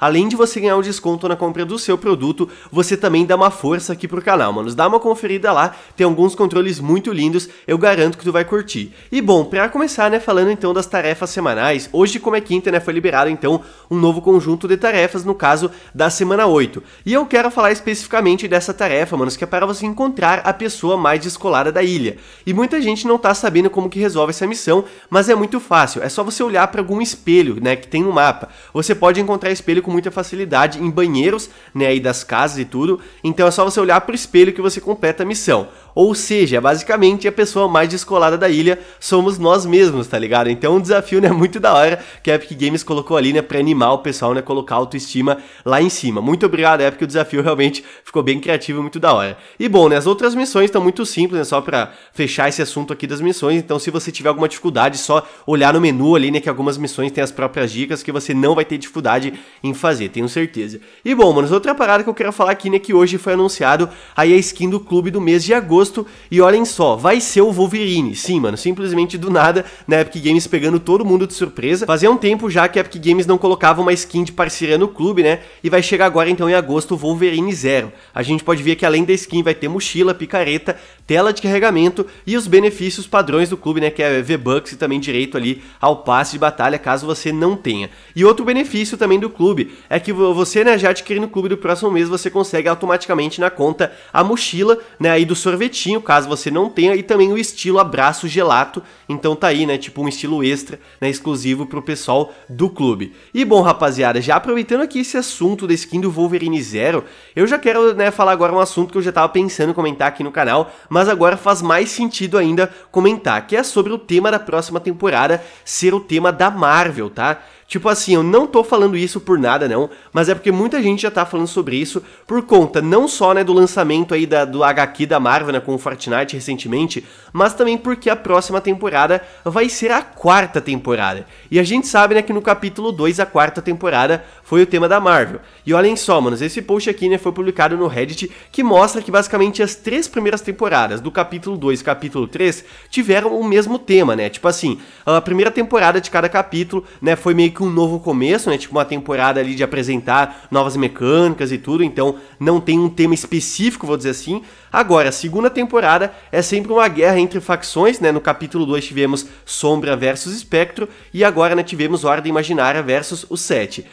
Além de você ganhar um desconto na compra do seu produto, você também dá uma força aqui pro canal, mano. Dá uma conferida lá, tem alguns controles muito lindos, eu garanto que tu vai curtir. E bom, pra começar, né, falando então das tarefas semanais, hoje como é quinta, né, foi liberado então um novo conjunto de tarefas, no caso da semana 8. E eu quero falar especificamente dessa tarefa, mano, que é para você encontrar a pessoa mais descolada da ilha. E muita gente não tá sabendo como que resolve essa missão, mas é muito fácil, é só você olhar para algum espelho, né, que tem no mapa. Você pode encontrar espelho espelho com muita facilidade em banheiros, né, aí das casas e tudo. Então é só você olhar pro espelho que você completa a missão. Ou seja, é basicamente a pessoa mais descolada da ilha somos nós mesmos, tá ligado? Então é um desafio, né, muito da hora que a Epic Games colocou ali, né, pra animar o pessoal, né, colocar a autoestima lá em cima. Muito obrigado, Epic, o desafio realmente ficou bem criativo e muito da hora. E bom, né, as outras missões estão muito simples, né, só pra fechar esse assunto aqui das missões, então se você tiver alguma dificuldade, só olhar no menu ali, né, que algumas missões têm as próprias dicas que você não vai ter dificuldade em em fazer, tenho certeza. E bom, mano, outra parada que eu quero falar aqui, né, que hoje foi anunciado aí a skin do clube do mês de agosto, e olhem só, vai ser o Wolverine, sim, mano, simplesmente do nada, na Epic Games pegando todo mundo de surpresa, fazia um tempo já que a Epic Games não colocava uma skin de parceria no clube, né, e vai chegar agora então em agosto o Wolverine Zero. A gente pode ver que além da skin vai ter mochila, picareta, tela de carregamento e os benefícios padrões do clube, né, que é V-Bucks e também direito ali ao passe de batalha, caso você não tenha. E outro benefício também do clube, clube é que você, né, já adquirindo o clube do próximo mês, você consegue automaticamente na conta a mochila, né, aí do sorvetinho, caso você não tenha, e também o estilo abraço gelato. Então tá aí, né, tipo um estilo extra, né, exclusivo pro pessoal do clube. E bom, rapaziada, já aproveitando aqui esse assunto da skin do Wolverine Zero, eu já quero, né, falar agora um assunto que eu já tava pensando em comentar aqui no canal, mas agora faz mais sentido ainda comentar, que é sobre o tema da próxima temporada ser o tema da Marvel, tá? Tipo assim, eu não tô falando isso por nada não, mas é porque muita gente já tá falando sobre isso por conta não só, né, do lançamento aí da, do HQ da Marvel, né, com o Fortnite recentemente, mas também porque a próxima temporada vai ser a quarta temporada. E a gente sabe, né, que no capítulo 2 a quarta temporada foi o tema da Marvel. E olhem só, manos, esse post aqui né, foi publicado no Reddit que mostra que basicamente as três primeiras temporadas, do capítulo 2 e capítulo 3, tiveram o mesmo tema, né? Tipo assim, a primeira temporada de cada capítulo, né, foi meio que um novo começo, né? Tipo uma temporada ali de apresentar novas mecânicas e tudo, então não tem um tema específico, vou dizer assim. Agora, a segunda temporada é sempre uma guerra entre facções, né? No capítulo 2 tivemos Sombra versus Espectro e agora, né, tivemos Ordem Imaginária versus o 7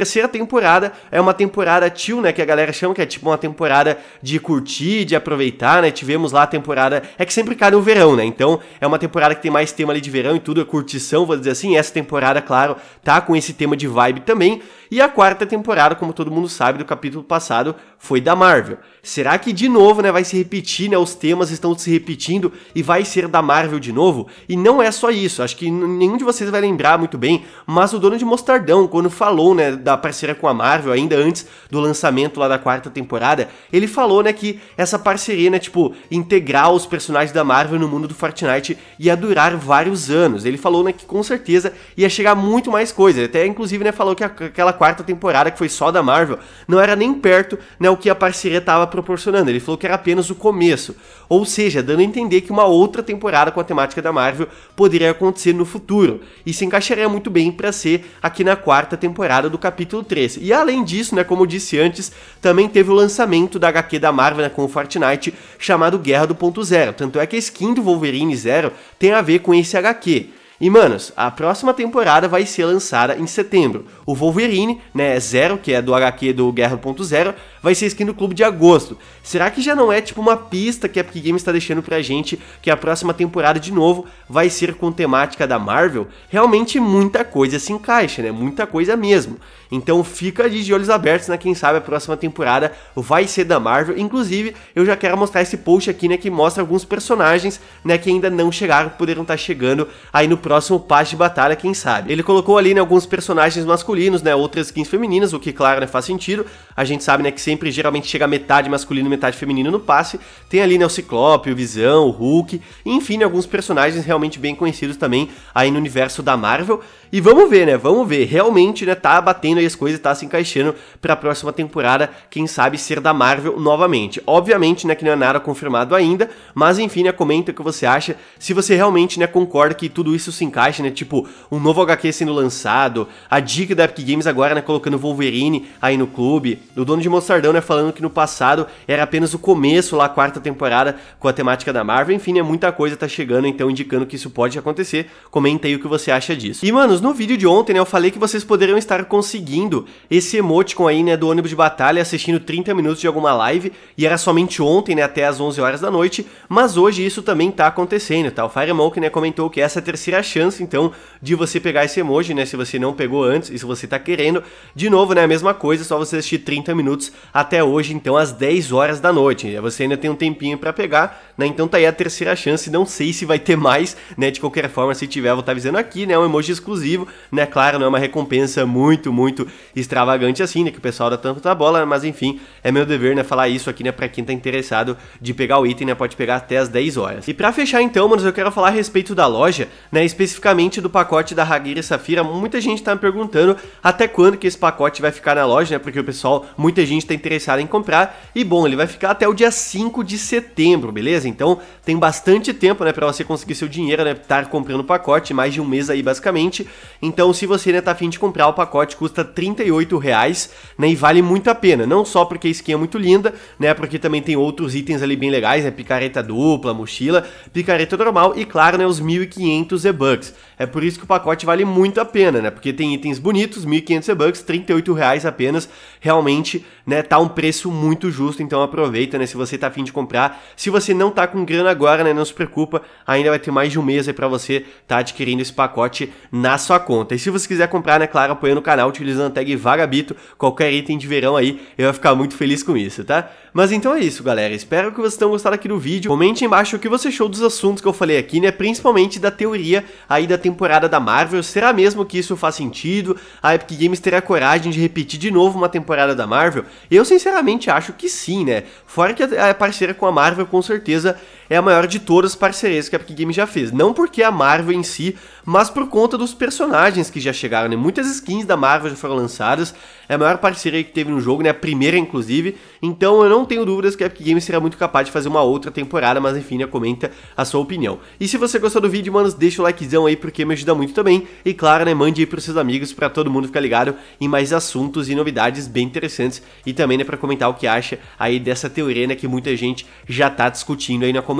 terceira temporada é uma temporada chill, né? Que a galera chama que é tipo uma temporada de curtir, de aproveitar, né? Tivemos lá a temporada. É que sempre cai no verão, né? Então é uma temporada que tem mais tema ali de verão e tudo, é curtição, vou dizer assim. Essa temporada, claro, tá com esse tema de vibe também. E a quarta temporada, como todo mundo sabe, do capítulo passado, foi da Marvel. Será que de novo, né? Vai se repetir, né? Os temas estão se repetindo e vai ser da Marvel de novo? E não é só isso, acho que nenhum de vocês vai lembrar muito bem, mas o dono de Mostardão, quando falou, né? Da da parceria com a Marvel, ainda antes do lançamento lá da quarta temporada, ele falou, né, que essa parceria, né, tipo, integrar os personagens da Marvel no mundo do Fortnite ia durar vários anos. Ele falou, né, que com certeza ia chegar muito mais coisa. Até, inclusive, né, falou que aquela quarta temporada, que foi só da Marvel, não era nem perto, né, o que a parceria estava proporcionando. Ele falou que era apenas o começo. Ou seja, dando a entender que uma outra temporada com a temática da Marvel poderia acontecer no futuro. E se encaixaria muito bem para ser aqui na quarta temporada do capítulo capítulo 3. E além disso, né, como eu disse antes, também teve o lançamento da HQ da Marvel né, com o Fortnite, chamado Guerra do Ponto Zero. Tanto é que a skin do Wolverine Zero tem a ver com esse HQ. E manos, a próxima temporada vai ser lançada em setembro. O Wolverine, né, Zero, que é do HQ do Guerra Guerra.0, vai ser skin do clube de agosto. Será que já não é tipo uma pista que a Epic Games está deixando pra gente que a próxima temporada de novo vai ser com temática da Marvel? Realmente muita coisa se encaixa, né? Muita coisa mesmo. Então fica de olhos abertos, né? Quem sabe a próxima temporada vai ser da Marvel. Inclusive, eu já quero mostrar esse post aqui, né? Que mostra alguns personagens, né? Que ainda não chegaram, poderão estar tá chegando aí no próximo passe de batalha, quem sabe. Ele colocou ali, né? Alguns personagens masculinos, né? Outras skins femininas, o que, claro, né? Faz sentido. A gente sabe, né? Que sempre geralmente chega metade masculino e metade feminino no passe. Tem ali né, o Ciclope, o Visão, o Hulk, enfim, alguns personagens realmente bem conhecidos também aí no universo da Marvel. E vamos ver, né? Vamos ver. Realmente, né, tá batendo aí as coisas, tá se encaixando para a próxima temporada, quem sabe ser da Marvel novamente. Obviamente, né, que não é nada confirmado ainda, mas enfim, né, comenta o que você acha, se você realmente, né, concorda que tudo isso se encaixa, né, tipo, um novo HQ sendo lançado, a dica da Epic Games agora, né, colocando Wolverine aí no clube, o dono de Monster Jordão, né, falando que no passado era apenas o começo lá, a quarta temporada com a temática da Marvel. Enfim, é muita coisa tá chegando, então indicando que isso pode acontecer. Comenta aí o que você acha disso. E, manos, no vídeo de ontem, né, eu falei que vocês poderiam estar conseguindo esse emoticon aí, né, do ônibus de batalha assistindo 30 minutos de alguma live, e era somente ontem, né, até as 11 horas da noite, mas hoje isso também tá acontecendo, tá? O Firemonk, né, comentou que essa é a terceira chance, então, de você pegar esse emoji, né, se você não pegou antes e se você tá querendo. De novo, né, a mesma coisa, só você assistir 30 minutos até hoje, então, às 10 horas da noite. Você ainda tem um tempinho para pegar, né? Então tá aí a terceira chance, não sei se vai ter mais, né? De qualquer forma, se tiver, vou estar tá dizendo avisando aqui, né? É um emoji exclusivo, né? Claro, não é uma recompensa muito, muito extravagante assim, né? Que o pessoal dá tanto da bola, mas enfim, é meu dever, né? Falar isso aqui, né? Pra quem tá interessado de pegar o item, né? Pode pegar até às 10 horas. E para fechar, então, manos, eu quero falar a respeito da loja, né? Especificamente do pacote da e Safira. Muita gente tá me perguntando até quando que esse pacote vai ficar na loja, né? Porque o pessoal, muita gente tem interessado em comprar. E bom, ele vai ficar até o dia 5 de setembro, beleza? Então tem bastante tempo, né, para você conseguir seu dinheiro, né, estar tá comprando o pacote, mais de um mês aí basicamente. Então se você ainda tá afim de comprar, o pacote custa 38 reais, né, e vale muito a pena. Não só porque a skin é muito linda, né, porque também tem outros itens ali bem legais, né, picareta dupla, mochila, picareta normal e claro, né, os 1.500 e-bucks. É por isso que o pacote vale muito a pena, né, porque tem itens bonitos, 1.500 e-bucks, 38 reais apenas, realmente, né, tá um preço muito justo, então aproveita, né? Se você tá afim de comprar. Se você não tá com grana agora, né? Não se preocupa, ainda vai ter mais de um mês aí pra você tá adquirindo esse pacote na sua conta. E se você quiser comprar, né? Claro, apoiando o canal, utilizando a tag Vagabito, qualquer item de verão aí, eu vou ficar muito feliz com isso, tá? Mas então é isso, galera. Espero que vocês tenham gostado aqui do vídeo. Comente embaixo o que você achou dos assuntos que eu falei aqui, né? Principalmente da teoria aí da temporada da Marvel. Será mesmo que isso faz sentido? A Epic Games terá coragem de repetir de novo uma temporada da Marvel? Eu eu sinceramente acho que sim, né? Fora que a é parceira com a Marvel com certeza é a maior de todas as parcerias que a Epic Games já fez. Não porque a Marvel em si, mas por conta dos personagens que já chegaram, né? Muitas skins da Marvel já foram lançadas, é a maior parceria que teve no jogo, né? A primeira, inclusive. Então eu não tenho dúvidas que a Epic Games será muito capaz de fazer uma outra temporada, mas enfim, né? Comenta a sua opinião. E se você gostou do vídeo, manos, deixa o likezão aí, porque me ajuda muito também. E claro, né? Mande aí pros seus amigos, para todo mundo ficar ligado em mais assuntos e novidades bem interessantes. E também, né? Pra comentar o que acha aí dessa teoria, né? Que muita gente já tá discutindo aí na comunidade